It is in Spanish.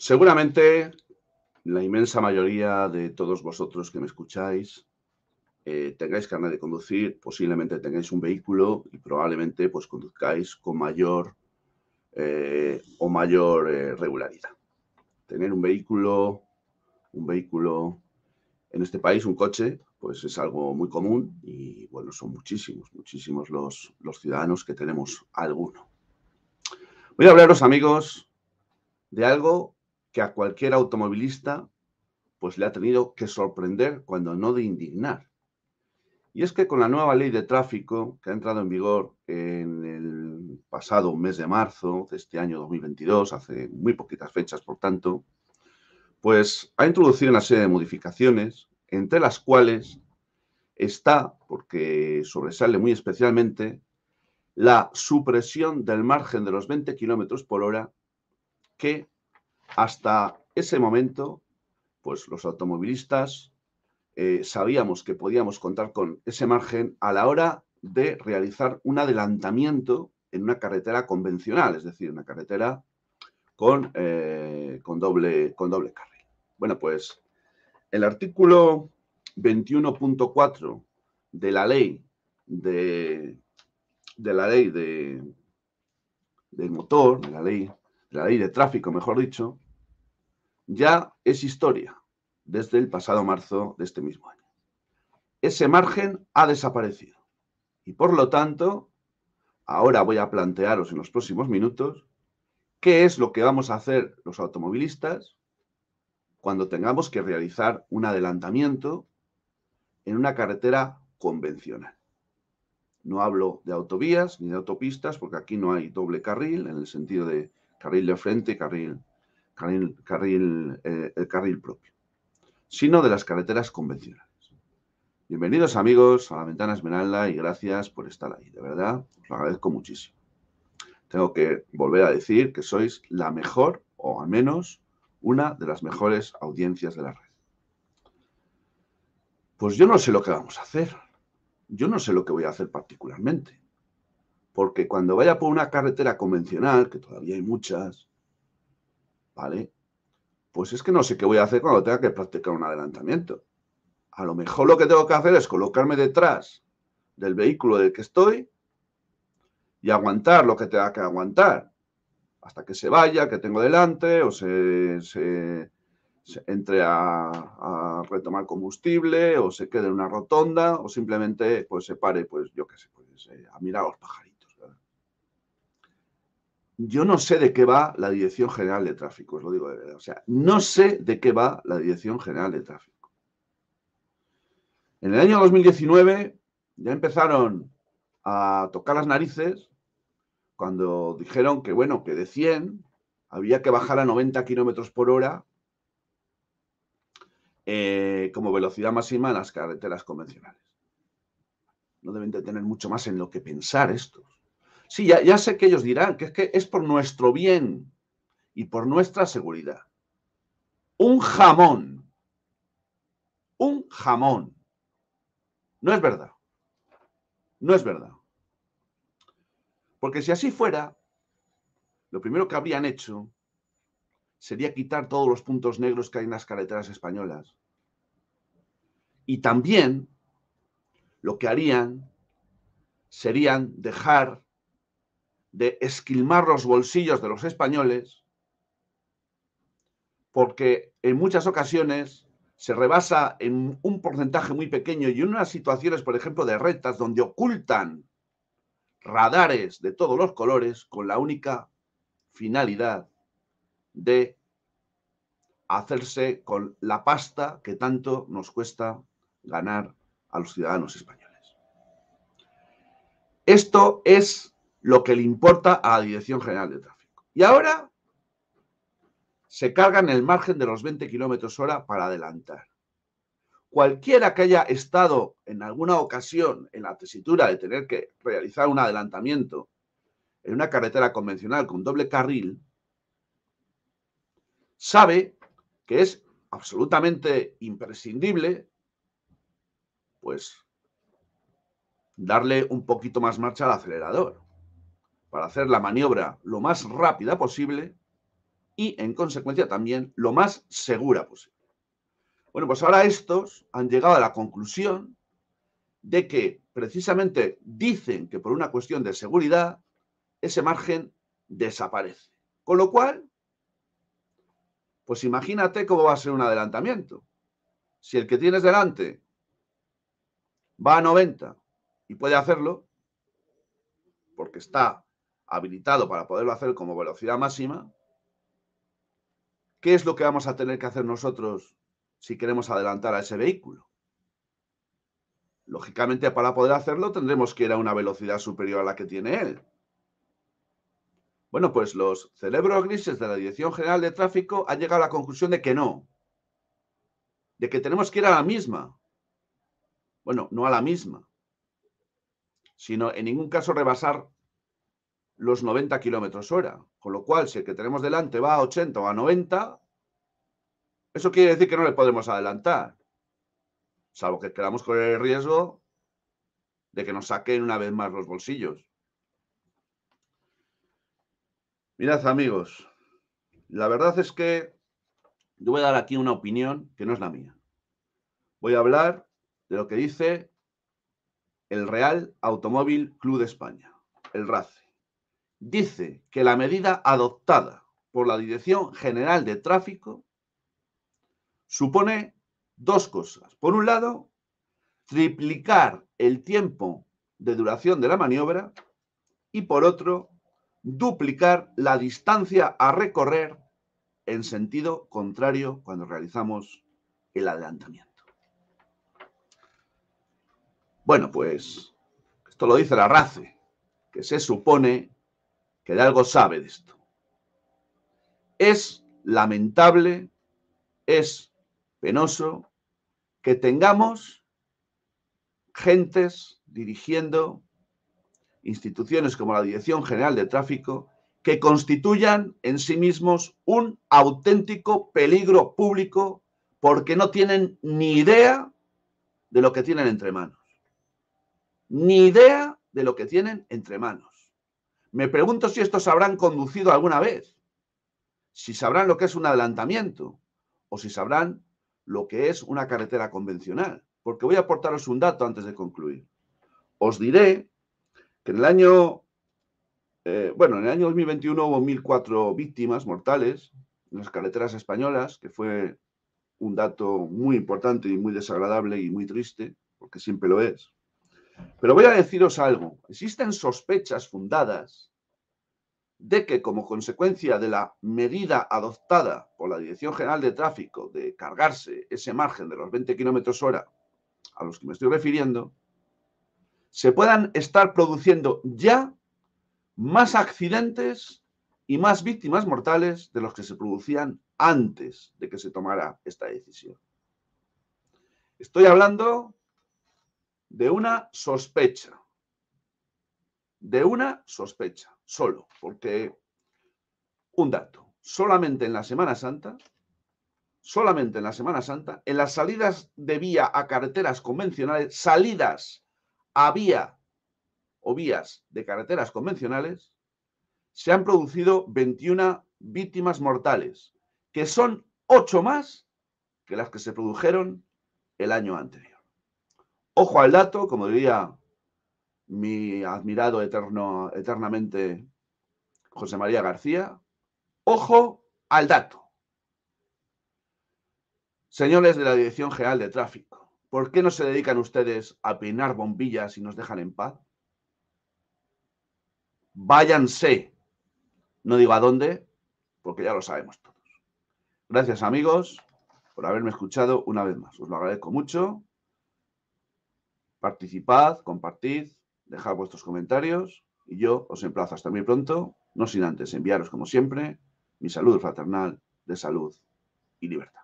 Seguramente la inmensa mayoría de todos vosotros que me escucháis eh, tengáis carne de conducir, posiblemente tengáis un vehículo y probablemente pues conduzcáis con mayor eh, o mayor eh, regularidad. Tener un vehículo, un vehículo en este país, un coche, pues es algo muy común y bueno, son muchísimos, muchísimos los, los ciudadanos que tenemos alguno. Voy a hablaros amigos de algo que a cualquier automovilista pues le ha tenido que sorprender cuando no de indignar. Y es que con la nueva ley de tráfico que ha entrado en vigor en el pasado mes de marzo de este año 2022, hace muy poquitas fechas por tanto, pues ha introducido una serie de modificaciones, entre las cuales está, porque sobresale muy especialmente, la supresión del margen de los 20 kilómetros por hora que hasta ese momento, pues los automovilistas eh, sabíamos que podíamos contar con ese margen a la hora de realizar un adelantamiento en una carretera convencional, es decir, una carretera con, eh, doble, con doble carril. Bueno, pues el artículo 21.4 de la ley de, de la ley de, de motor, de la ley la ley de tráfico, mejor dicho, ya es historia desde el pasado marzo de este mismo año. Ese margen ha desaparecido y por lo tanto, ahora voy a plantearos en los próximos minutos qué es lo que vamos a hacer los automovilistas cuando tengamos que realizar un adelantamiento en una carretera convencional. No hablo de autovías ni de autopistas porque aquí no hay doble carril en el sentido de carril de frente, carril, carril, carril eh, el carril propio, sino de las carreteras convencionales. Bienvenidos amigos a la ventana Esmeralda y gracias por estar ahí, de verdad, os lo agradezco muchísimo. Tengo que volver a decir que sois la mejor, o al menos una de las mejores audiencias de la red. Pues yo no sé lo que vamos a hacer. Yo no sé lo que voy a hacer particularmente. Porque cuando vaya por una carretera convencional, que todavía hay muchas, ¿vale? Pues es que no sé qué voy a hacer cuando tenga que practicar un adelantamiento. A lo mejor lo que tengo que hacer es colocarme detrás del vehículo del que estoy y aguantar lo que tenga que aguantar. Hasta que se vaya, que tengo delante, o se, entre a, retomar combustible, o se quede en una rotonda, o simplemente pues, se pare, pues yo qué sé, pues, eh, a mirar a los pajaritos yo no sé de qué va la Dirección General de Tráfico, os lo digo de verdad. O sea, no sé de qué va la Dirección General de Tráfico. En el año 2019 ya empezaron a tocar las narices cuando dijeron que, bueno, que de 100 había que bajar a 90 kilómetros por hora eh, como velocidad máxima en las carreteras convencionales. No deben de tener mucho más en lo que pensar estos. Sí, ya, sé que ellos dirán que es que es por nuestro bien y por nuestra seguridad. Un jamón. Un jamón. No es verdad. No es verdad. Porque si así fuera, lo primero que habrían hecho sería quitar todos los puntos negros que hay en las carreteras españolas. Y también lo que harían serían dejar de esquilmar los bolsillos de los españoles, porque en muchas ocasiones se rebasa en un porcentaje muy pequeño y en unas situaciones, por ejemplo, de retas donde ocultan radares de todos los colores con la única finalidad de hacerse con la pasta que tanto nos cuesta ganar a los ciudadanos españoles. Esto es lo que le importa a la Dirección General de Tráfico. Y ahora se cargan el margen de los 20 kilómetros hora para adelantar. Cualquiera que haya estado en alguna ocasión en la tesitura de tener que realizar un adelantamiento en una carretera convencional con doble carril, sabe que es absolutamente imprescindible, pues, darle un poquito más marcha al acelerador para hacer la maniobra lo más rápida posible y, en consecuencia, también lo más segura posible. Bueno, pues ahora estos han llegado a la conclusión de que precisamente dicen que por una cuestión de seguridad ese margen desaparece. Con lo cual, pues imagínate cómo va a ser un adelantamiento. Si el que tienes delante va a 90 y puede hacerlo, porque está habilitado para poderlo hacer como velocidad máxima, ¿qué es lo que vamos a tener que hacer nosotros si queremos adelantar a ese vehículo? Lógicamente, para poder hacerlo tendremos que ir a una velocidad superior a la que tiene él. Bueno, pues los cerebros grises de la Dirección General de Tráfico han llegado a la conclusión de que no, de que tenemos que ir a la misma. Bueno, no a la misma, sino en ningún caso rebasar los 90 kilómetros hora. Con lo cual, si el que tenemos delante va a 80 o a 90, eso quiere decir que no le podemos adelantar. Salvo que queramos correr el riesgo de que nos saquen una vez más los bolsillos. Mirad, amigos, la verdad es que yo voy a dar aquí una opinión que no es la mía. Voy a hablar de lo que dice el Real Automóvil Club de España, el RACE dice que la medida adoptada por la Dirección General de Tráfico supone dos cosas. Por un lado, triplicar el tiempo de duración de la maniobra y por otro, duplicar la distancia a recorrer en sentido contrario cuando realizamos el adelantamiento. Bueno, pues esto lo dice la RACE, que se supone que algo sabe de esto. Es lamentable, es penoso que tengamos gentes dirigiendo instituciones como la Dirección General de Tráfico que constituyan en sí mismos un auténtico peligro público porque no tienen ni idea de lo que tienen entre manos. Ni idea de lo que tienen entre manos. Me pregunto si estos habrán conducido alguna vez, si sabrán lo que es un adelantamiento o si sabrán lo que es una carretera convencional. Porque voy a aportaros un dato antes de concluir. Os diré que en el año, eh, bueno, en el año 2021 hubo 1.004 víctimas mortales en las carreteras españolas, que fue un dato muy importante y muy desagradable y muy triste, porque siempre lo es. Pero voy a deciros algo. Existen sospechas fundadas de que como consecuencia de la medida adoptada por la Dirección General de Tráfico de cargarse ese margen de los 20 kilómetros hora a los que me estoy refiriendo, se puedan estar produciendo ya más accidentes y más víctimas mortales de los que se producían antes de que se tomara esta decisión. Estoy hablando de una sospecha. De una sospecha, solo, porque un dato, solamente en la Semana Santa, solamente en la Semana Santa, en las salidas de vía a carreteras convencionales, salidas a vía o vías de carreteras convencionales, se han producido 21 víctimas mortales, que son 8 más que las que se produjeron el año anterior. Ojo al dato, como diría mi admirado eterno, eternamente José María García, ojo al dato. Señores de la Dirección General de Tráfico, ¿por qué no se dedican ustedes a peinar bombillas y nos dejan en paz? Váyanse. No digo a dónde, porque ya lo sabemos todos. Gracias amigos por haberme escuchado una vez más. Os lo agradezco mucho. Participad, compartid, dejad vuestros comentarios y yo os emplazo hasta muy pronto, no sin antes enviaros como siempre mi salud fraternal de salud y libertad.